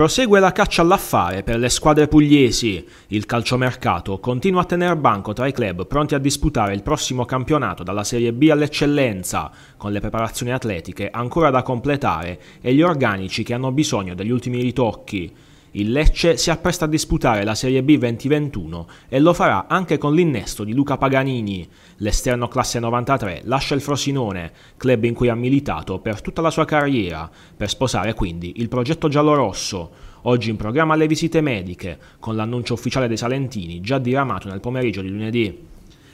Prosegue la caccia all'affare per le squadre pugliesi. Il calciomercato continua a tener banco tra i club pronti a disputare il prossimo campionato dalla Serie B all'eccellenza, con le preparazioni atletiche ancora da completare e gli organici che hanno bisogno degli ultimi ritocchi. Il Lecce si appresta a disputare la Serie B 2021 e lo farà anche con l'innesto di Luca Paganini. L'esterno classe 93 lascia il Frosinone, club in cui ha militato per tutta la sua carriera, per sposare quindi il progetto giallorosso. Oggi in programma le visite mediche, con l'annuncio ufficiale dei Salentini già diramato nel pomeriggio di lunedì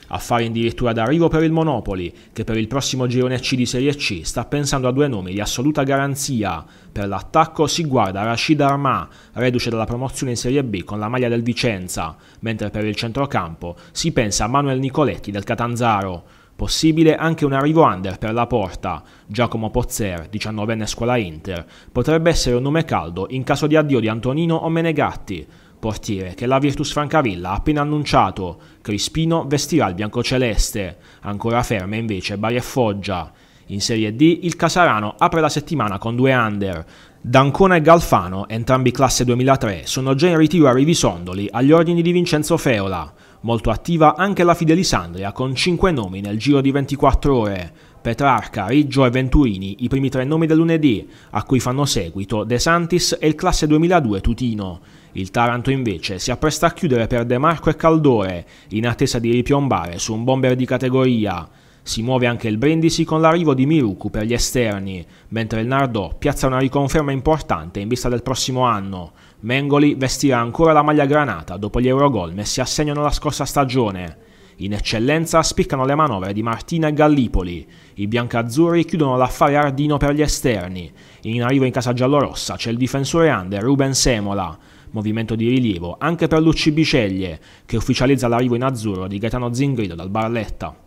a fare addirittura d'arrivo per il Monopoli, che per il prossimo girone C di Serie C sta pensando a due nomi di assoluta garanzia. Per l'attacco si guarda Rashid Armà, reduce dalla promozione in Serie B con la maglia del Vicenza, mentre per il centrocampo si pensa a Manuel Nicoletti del Catanzaro. Possibile anche un arrivo under per la porta. Giacomo Pozzer, 19enne scuola Inter, potrebbe essere un nome caldo in caso di addio di Antonino o Menegatti portiere che la Virtus Francavilla ha appena annunciato. Crispino vestirà il biancoceleste, ancora ferme invece Bari e Foggia. In Serie D il Casarano apre la settimana con due under. D'Ancona e Galfano, entrambi classe 2003, sono già in ritiro a Rivisondoli agli ordini di Vincenzo Feola. Molto attiva anche la Fidelisandria con 5 nomi nel giro di 24 ore. Petrarca, Riggio e Venturini, i primi tre nomi del lunedì, a cui fanno seguito De Santis e il classe 2002 Tutino. Il Taranto invece si appresta a chiudere per De Marco e Caldore, in attesa di ripiombare su un bomber di categoria. Si muove anche il Brindisi con l'arrivo di Miruku per gli esterni, mentre il Nardò piazza una riconferma importante in vista del prossimo anno. Mengoli vestirà ancora la maglia granata dopo gli Eurogol messi a segno nella scorsa stagione. In eccellenza spiccano le manovre di Martina e Gallipoli. I biancazzurri chiudono l'affare Ardino per gli esterni. In arrivo in casa giallorossa c'è il difensore under Ruben Semola. Movimento di rilievo anche per Lucci Biceglie, che ufficializza l'arrivo in azzurro di Gaetano Zingrido dal Barletta.